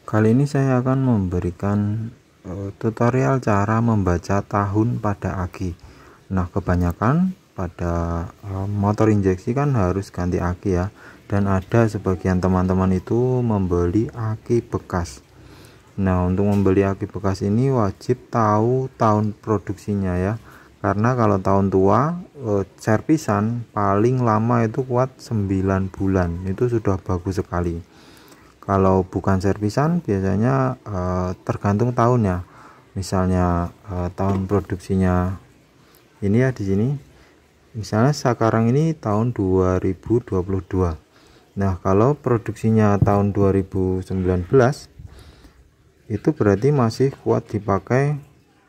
Kali ini saya akan memberikan eh, tutorial cara membaca tahun pada aki. Nah, kebanyakan pada eh, motor injeksi kan harus ganti aki ya. Dan ada sebagian teman-teman itu membeli aki bekas. Nah, untuk membeli aki bekas ini wajib tahu tahun produksinya ya. Karena kalau tahun tua eh, servisan paling lama itu kuat 9 bulan. Itu sudah bagus sekali kalau bukan servisan biasanya uh, tergantung tahunnya misalnya uh, tahun produksinya ini ya di sini misalnya sekarang ini tahun 2022 nah kalau produksinya tahun 2019 itu berarti masih kuat dipakai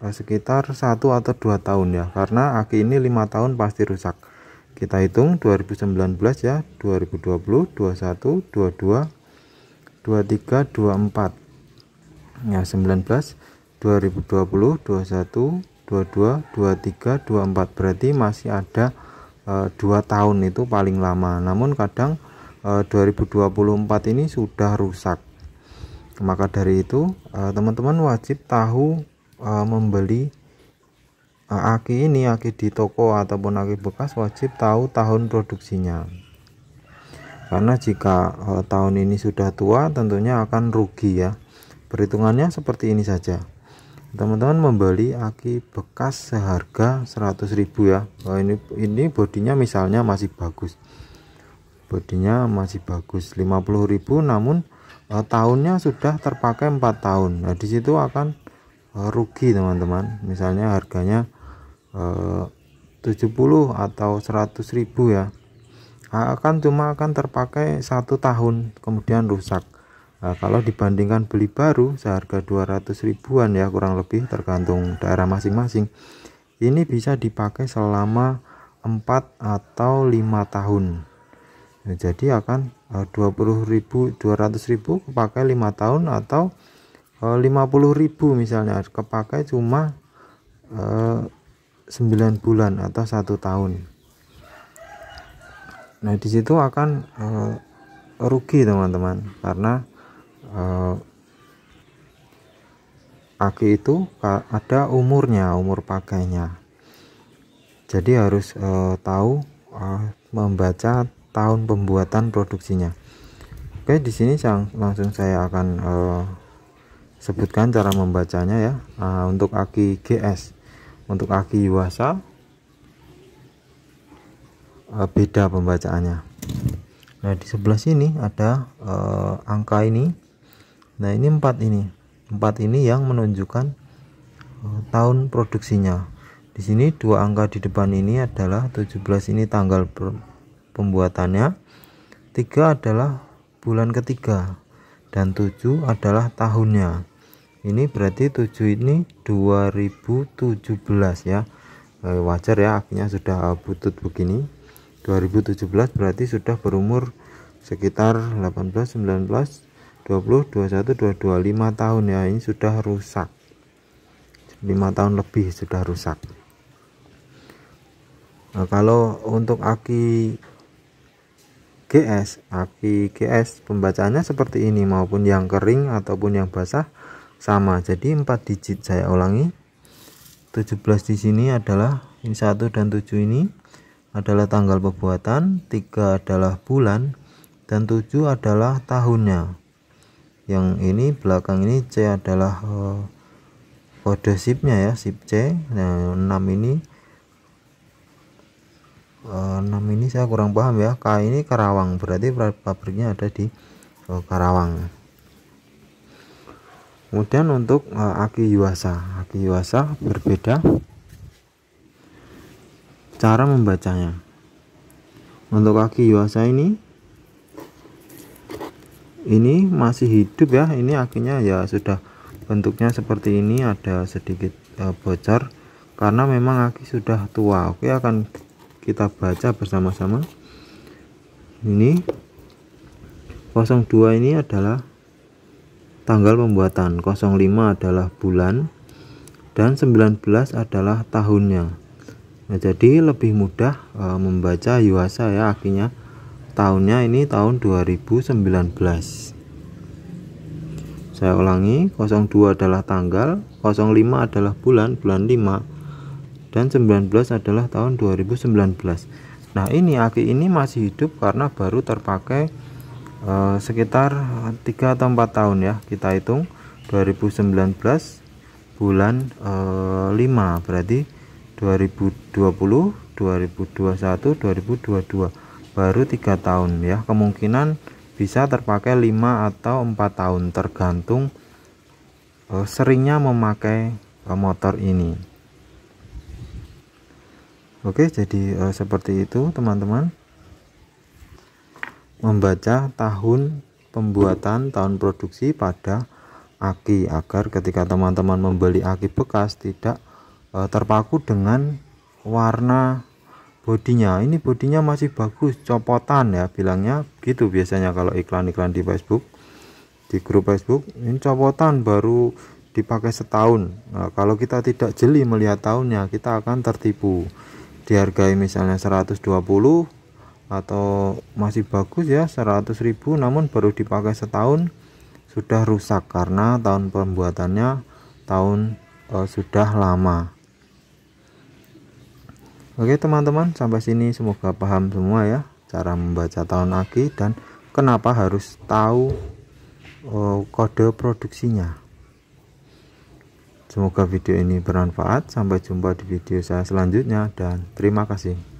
eh, sekitar satu atau dua tahun ya karena aki ini lima tahun pasti rusak kita hitung 2019 ya 2020 21 22 23 24 ya 19 2020 21 22 23 24 berarti masih ada e, eh, 2 tahun itu paling lama namun kadang e, eh, 2024 ini sudah rusak maka dari itu eh, teman-teman wajib tahu e, membeli e, aki ini aki di toko ataupun aki bekas wajib tahu tahun produksinya karena jika e, tahun ini sudah tua tentunya akan rugi ya perhitungannya seperti ini saja teman-teman membeli aki bekas seharga 100.000 ya oh, ini ini bodinya misalnya masih bagus bodinya masih bagus 50.000 namun e, tahunnya sudah terpakai 4 tahun nah disitu akan e, rugi teman-teman misalnya harganya e, 70 atau 100.000 ya akan ah, cuma akan terpakai satu tahun kemudian rusak nah, kalau dibandingkan beli baru seharga 200 ribuan ya kurang lebih tergantung daerah masing-masing ini bisa dipakai selama 4 atau 5 tahun nah, jadi akan 20.000 ah, ribu kepakai 5 tahun atau 50.000 ah, misalnya kepakai cuma 9 bulan atau satu tahun nah disitu akan uh, rugi teman-teman karena uh, aki itu ada umurnya umur pakainya jadi harus uh, tahu uh, membaca tahun pembuatan produksinya oke di sini sang, langsung saya akan uh, sebutkan cara membacanya ya uh, untuk aki GS untuk aki Yuasa Eh, beda pembacaannya nah di sebelah sini ada uh, angka ini nah ini empat ini empat ini yang menunjukkan uh, tahun produksinya di sini dua angka di depan ini adalah 17 ini tanggal pembuatannya tiga adalah bulan ketiga dan 7 adalah tahunnya ini berarti 7 ini 2017 ya wajar ya akhirnya sudah butut begini 2017 berarti sudah berumur sekitar 18 19 20 21 22 5 tahun ya ini sudah rusak 5 tahun lebih sudah rusak nah, kalau untuk aki GS aki GS pembacaannya seperti ini maupun yang kering ataupun yang basah sama jadi 4 digit saya ulangi 17 di sini adalah ini 1 dan 7 ini adalah tanggal pembuatan, 3 adalah bulan, dan 7 adalah tahunnya. Yang ini belakang ini C adalah eh, kode sipnya ya, sip C. Nah, 6 ini 6 eh, ini saya kurang paham ya. K ini Karawang, berarti pabriknya ada di eh, Karawang. Kemudian untuk aki yuasa, aki yuasa berbeda Cara membacanya. Untuk kaki yuasa ini ini masih hidup ya. Ini akhirnya ya sudah bentuknya seperti ini ada sedikit uh, bocor karena memang aki sudah tua. Oke, akan kita baca bersama-sama. Ini 02 ini adalah tanggal pembuatan, 05 adalah bulan dan 19 adalah tahunnya. Nah, jadi lebih mudah e, membaca Yuasa ya akhirnya tahunnya ini tahun 2019. Saya ulangi, 02 adalah tanggal, 05 adalah bulan, bulan 5 dan 19 adalah tahun 2019. Nah, ini aki ini masih hidup karena baru terpakai e, sekitar 3 atau 4 tahun ya. Kita hitung 2019 bulan e, eh, 5 berarti 2020 2021 2022 baru tiga tahun ya kemungkinan bisa terpakai lima atau empat tahun tergantung eh, seringnya memakai eh, motor ini Oke jadi eh, seperti itu teman-teman membaca tahun pembuatan tahun produksi pada aki agar ketika teman-teman membeli aki bekas tidak uh, terpaku dengan warna bodinya ini bodinya masih bagus copotan ya bilangnya gitu biasanya kalau iklan-iklan di Facebook di grup Facebook ini copotan baru dipakai setahun nah, kalau kita tidak jeli melihat tahunnya kita akan tertipu dihargai misalnya 120 atau masih bagus ya 100.000 namun baru dipakai setahun sudah rusak karena tahun pembuatannya tahun eh, sudah lama Oke teman-teman sampai sini semoga paham semua ya cara membaca tahun aki dan kenapa harus tahu uh, kode produksinya Semoga video ini bermanfaat. Sampai jumpa di video saya selanjutnya, dan terima kasih.